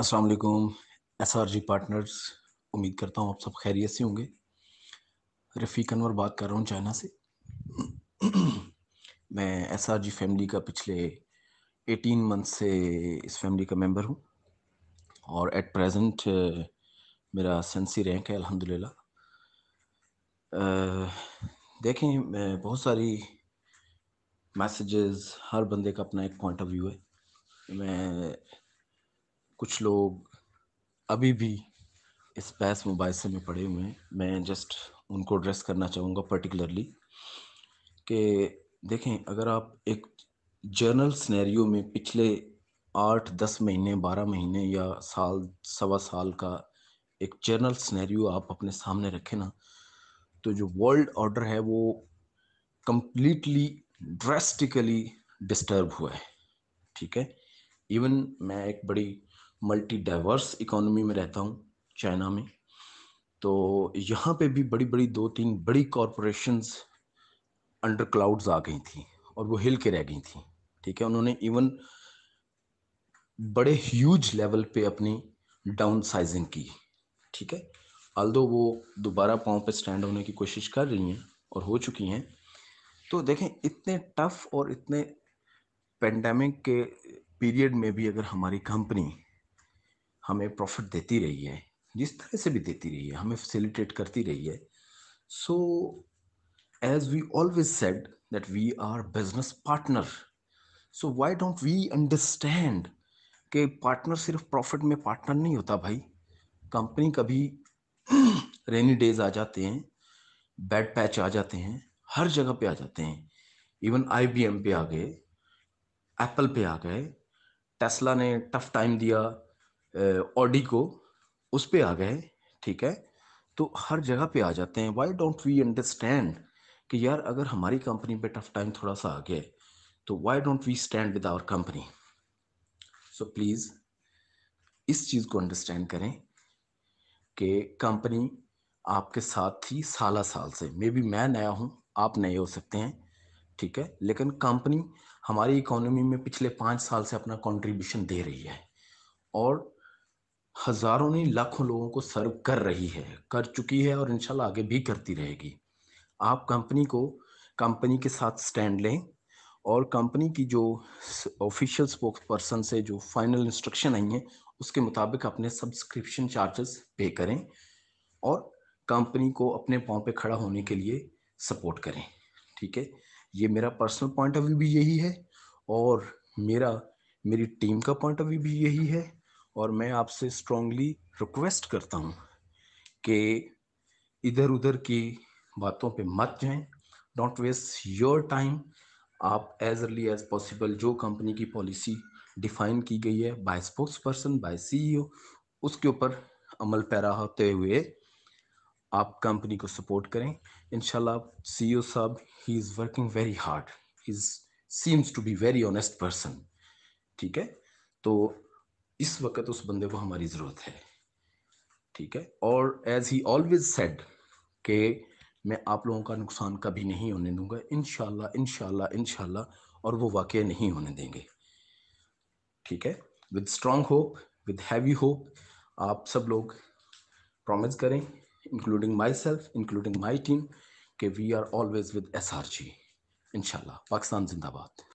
अस्सलाम वालेकुम SRG partners उम्मीद करता हूँ आप सब खैरियत से होंगे रफ़ीक अनवर बात कर रहा हूँ चाइना से मैं एसआरजी फैमिली का पिछले 18 मंथ से इस फैमिली का मेंबर हूँ और एट प्रेजेंट मेरा सेंसी रैंक है अल्हम्दुलिल्लाह देखें बहुत सारी मैसेजेस हर बंदे का अपना एक पॉइंट ऑफ व्यू है मैं कुछ लोग अभी भी इस बैस मुबासे में पड़े हुए हैं मैं जस्ट उनको एड्रेस करना चाहूँगा पर्टिकुलरली कि देखें अगर आप एक जर्नल स्नैरियो में पिछले आठ दस महीने बारह महीने या साल सवा साल का एक जर्नल स्नैरियो आप अपने सामने रखें ना तो जो वर्ल्ड ऑर्डर है वो कम्प्लीटली ड्रेस्टिकली डिस्टर्ब हुआ है ठीक है इवन मैं एक बड़ी मल्टी डाइवर्स इकोनॉमी में रहता हूँ चाइना में तो यहाँ पे भी बड़ी बड़ी दो तीन बड़ी कॉरपोरेशंस अंडर क्लाउड्स आ गई थी और वो हिल के रह गई थी ठीक है उन्होंने इवन बड़े ह्यूज लेवल पे अपनी डाउन साइजिंग की ठीक है आल्दो वो दोबारा पाँव पे स्टैंड होने की कोशिश कर रही हैं और हो चुकी हैं तो देखें इतने टफ और इतने पेंडेमिक के पीरियड में भी अगर हमारी कंपनी हमें प्रॉफिट देती रही है जिस तरह से भी देती रही है हमें फैसिलिटेट करती रही है so as we always said that we are business partner so why don't we understand कि पार्टनर सिर्फ प्रॉफिट में पार्टनर नहीं होता भाई कंपनी कभी रेनी डेज आ जाते हैं बैड पैच आ जाते हैं हर जगह पे आ जाते हैं इवन आई पे आ गए एप्पल पे आ गए टेस्ला ने टफ टाइम दिया ऑडी को उस पर आ गए ठीक है तो हर जगह पे आ जाते हैं वाई डोंट वी अंडरस्टैंड कि यार अगर हमारी कंपनी पे टफ टाइम थोड़ा सा आ गया तो why don't we stand with our company so please इस चीज़ को अंडरस्टैंड करें कि कंपनी आपके साथ थी साला साल से मे बी मैं नया हूँ आप नए हो सकते हैं ठीक है लेकिन कंपनी हमारी इकोनॉमी में पिछले पाँच साल से अपना कंट्रीब्यूशन दे रही है और हज़ारों ने लाखों लोगों को सर्व कर रही है कर चुकी है और इंशाल्लाह आगे भी करती रहेगी आप कंपनी को कंपनी के साथ स्टैंड लें और कंपनी की जो ऑफिशियल स्पोक्स पर्सन से जो फाइनल इंस्ट्रक्शन आई हैं उसके मुताबिक अपने सब्सक्रिप्शन चार्जेस पे करें और कंपनी को अपने पाँव पे खड़ा होने के लिए सपोर्ट करें ठीक है ये मेरा पर्सनल पॉइंट ऑफ व्यू भी यही है और मेरा मेरी टीम का पॉइंट ऑफ व्यू भी यही है और मैं आपसे स्ट्रांगली रिक्वेस्ट करता हूँ कि इधर उधर की बातों पे मत जाएं डोंट वेस्ट योर टाइम आप एज अर्ली एज पॉसिबल जो कंपनी की पॉलिसी डिफाइन की गई है by spokesperson by CEO उसके ऊपर अमल पैरा होते हुए आप कंपनी को सपोर्ट करें इनशाला सीईओ साहब he is working very hard is seems to be very honest person ठीक है तो इस वक्त उस बंदे को हमारी ज़रूरत है ठीक है और एज ही ऑलवेज सेड के मैं आप लोगों का नुकसान कभी नहीं होने दूंगा इन शाला इन और वो वाक़ नहीं होने देंगे ठीक है with strong hope with heavy hope आप सब लोग प्रॉमिस करें including myself including my team के we are always with S R G इनशाला पाकिस्तान जिंदाबाद